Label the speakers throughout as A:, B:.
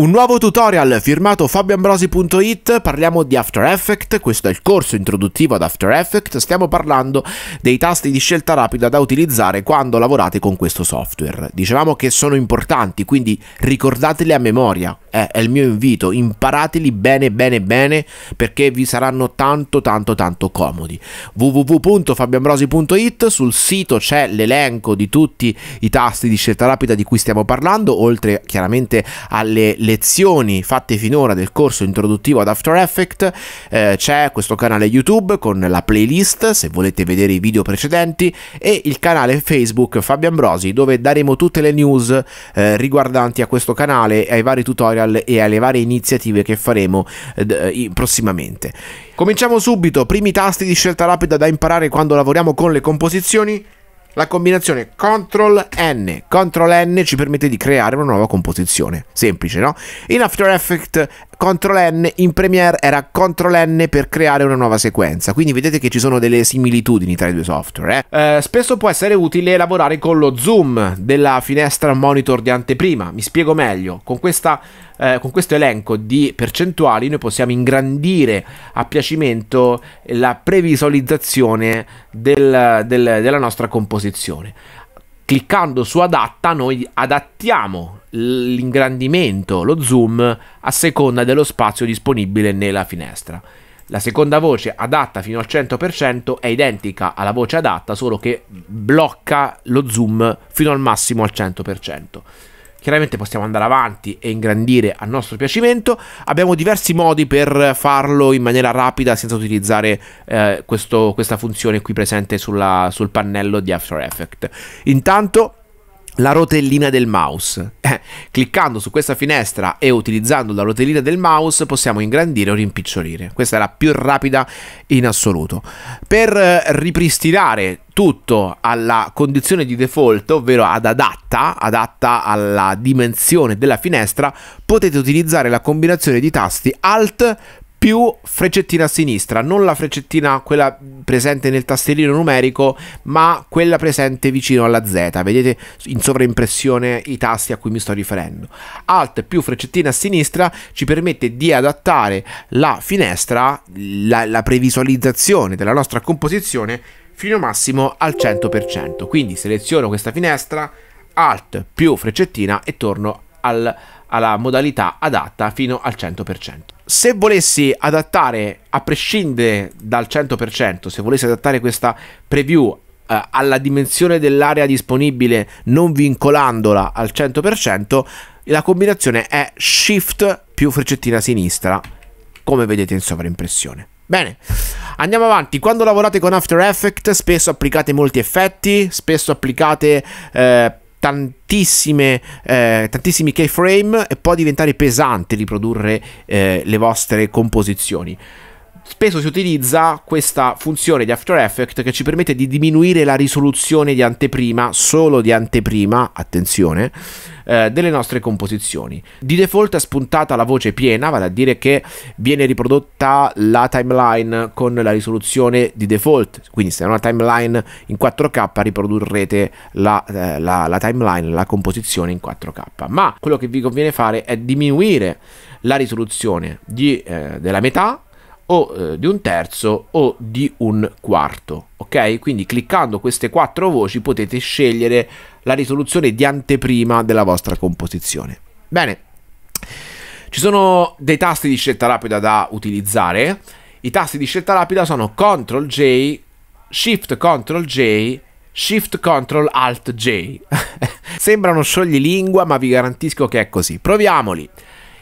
A: Un nuovo tutorial firmato fabioambrosi.it, parliamo di After Effects, questo è il corso introduttivo ad After Effects, stiamo parlando dei tasti di scelta rapida da utilizzare quando lavorate con questo software. Dicevamo che sono importanti, quindi ricordateli a memoria, eh, è il mio invito, imparateli bene bene bene perché vi saranno tanto tanto tanto comodi. www.fabioambrosi.it, sul sito c'è l'elenco di tutti i tasti di scelta rapida di cui stiamo parlando, oltre chiaramente alle lezioni fatte finora del corso introduttivo ad After Effects, eh, c'è questo canale YouTube con la playlist se volete vedere i video precedenti e il canale Facebook Fabio Ambrosi dove daremo tutte le news eh, riguardanti a questo canale, ai vari tutorial e alle varie iniziative che faremo eh, eh prossimamente. Cominciamo subito, primi tasti di scelta rapida da imparare quando lavoriamo con le composizioni. La combinazione CTRL-N, CTRL-N ci permette di creare una nuova composizione, semplice no? In After Effects Ctrl N in Premiere era Ctrl N per creare una nuova sequenza, quindi vedete che ci sono delle similitudini tra i due software. Eh? Eh, spesso può essere utile lavorare con lo zoom della finestra monitor di anteprima, mi spiego meglio, con, questa, eh, con questo elenco di percentuali noi possiamo ingrandire a piacimento la previsualizzazione del, del, della nostra composizione cliccando su adatta noi adattiamo l'ingrandimento, lo zoom a seconda dello spazio disponibile nella finestra. La seconda voce adatta fino al 100% è identica alla voce adatta, solo che blocca lo zoom fino al massimo al 100%. Chiaramente possiamo andare avanti e ingrandire a nostro piacimento. Abbiamo diversi modi per farlo in maniera rapida senza utilizzare eh, questo, questa funzione qui presente sulla, sul pannello di After Effects. Intanto la rotellina del mouse. Eh, cliccando su questa finestra e utilizzando la rotellina del mouse possiamo ingrandire o rimpicciolire. Questa è la più rapida in assoluto. Per eh, ripristinare tutto alla condizione di default, ovvero ad adatta, adatta alla dimensione della finestra, potete utilizzare la combinazione di tasti Alt più freccettina a sinistra, non la freccettina quella presente nel tastierino numerico, ma quella presente vicino alla Z. Vedete in sovraimpressione i tasti a cui mi sto riferendo. Alt più freccettina a sinistra ci permette di adattare la finestra, la, la previsualizzazione della nostra composizione fino massimo al 100%. Quindi seleziono questa finestra, Alt più freccettina e torno al, alla modalità adatta fino al 100% se volessi adattare, a prescindere dal 100%, se volessi adattare questa preview eh, alla dimensione dell'area disponibile, non vincolandola al 100%, la combinazione è shift più freccettina sinistra, come vedete in sovraimpressione. Bene, andiamo avanti. Quando lavorate con After Effects, spesso applicate molti effetti, spesso applicate eh, tantissime, eh, tantissimi keyframe e può diventare pesante riprodurre eh, le vostre composizioni spesso si utilizza questa funzione di After Effects che ci permette di diminuire la risoluzione di anteprima, solo di anteprima, attenzione, eh, delle nostre composizioni. Di default è spuntata la voce piena, vale a dire che viene riprodotta la timeline con la risoluzione di default, quindi se è una timeline in 4K riprodurrete la, eh, la, la timeline, la composizione in 4K, ma quello che vi conviene fare è diminuire la risoluzione di, eh, della metà o eh, di un terzo o di un quarto, ok? Quindi cliccando queste quattro voci potete scegliere la risoluzione di anteprima della vostra composizione. Bene, ci sono dei tasti di scelta rapida da utilizzare. I tasti di scelta rapida sono CTRL J, Shift CTRL J, Shift CTRL Alt J. Sembrano uno scioglilingua, ma vi garantisco che è così. Proviamoli.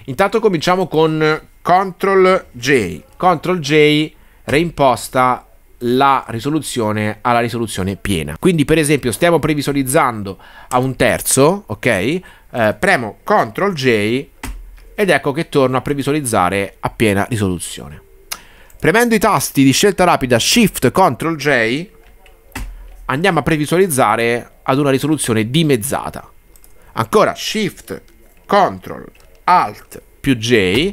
A: Intanto cominciamo con Ctrl J. Ctrl J reimposta la risoluzione alla risoluzione piena. Quindi per esempio stiamo previsualizzando a un terzo, ok? Eh, premo Ctrl J ed ecco che torno a previsualizzare a piena risoluzione. Premendo i tasti di scelta rapida Shift Ctrl J andiamo a previsualizzare ad una risoluzione dimezzata. Ancora Shift Ctrl Alt più J,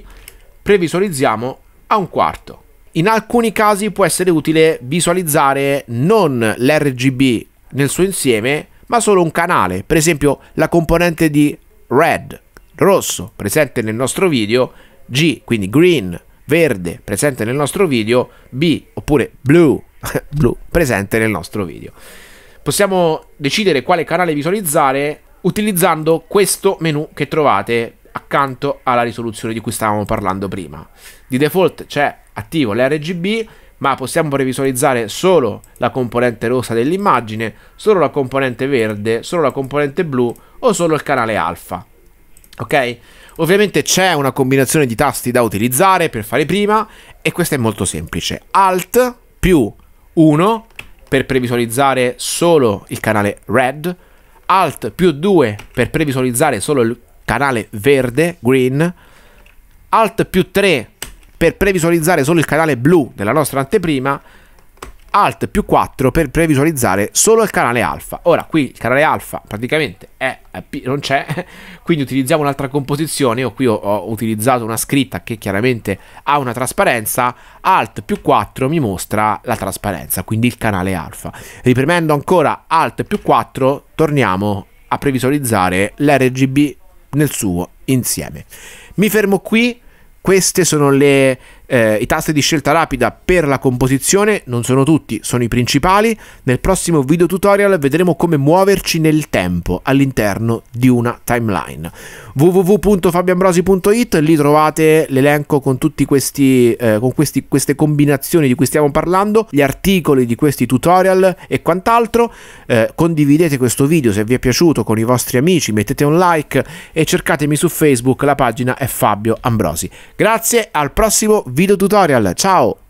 A: previsualizziamo a un quarto. In alcuni casi può essere utile visualizzare non l'RGB nel suo insieme, ma solo un canale, per esempio la componente di red, rosso, presente nel nostro video, G, quindi green, verde, presente nel nostro video, B, oppure blue, blu, presente nel nostro video. Possiamo decidere quale canale visualizzare utilizzando questo menu che trovate accanto alla risoluzione di cui stavamo parlando prima. Di default c'è attivo l'RGB, ma possiamo previsualizzare solo la componente rossa dell'immagine, solo la componente verde, solo la componente blu o solo il canale alfa. Ok? Ovviamente c'è una combinazione di tasti da utilizzare per fare prima e questa è molto semplice. Alt più 1 per previsualizzare solo il canale red, Alt più 2 per previsualizzare solo il canale verde, green, alt più 3 per previsualizzare solo il canale blu della nostra anteprima, alt più 4 per previsualizzare solo il canale alfa. Ora qui il canale alfa praticamente è, è, non c'è, quindi utilizziamo un'altra composizione, io qui ho, ho, utilizzato una scritta che chiaramente ha una trasparenza, alt più 4 mi mostra la trasparenza, quindi il canale alfa. Riprimendo ancora alt più 4 torniamo a previsualizzare l'RGB nel suo insieme. Mi fermo qui, queste sono le eh, I tasti di scelta rapida per la composizione non sono tutti, sono i principali. Nel prossimo video tutorial vedremo come muoverci nel tempo all'interno di una timeline. www.fabioambrosi.it, lì trovate l'elenco con tutti questi, eh, con questi, queste combinazioni di cui stiamo parlando, gli articoli di questi tutorial e quant'altro. Eh, condividete questo video se vi è piaciuto con i vostri amici, mettete un like e cercatemi su Facebook, la pagina è Fabio Ambrosi. Grazie, al prossimo video video tutorial. Ciao!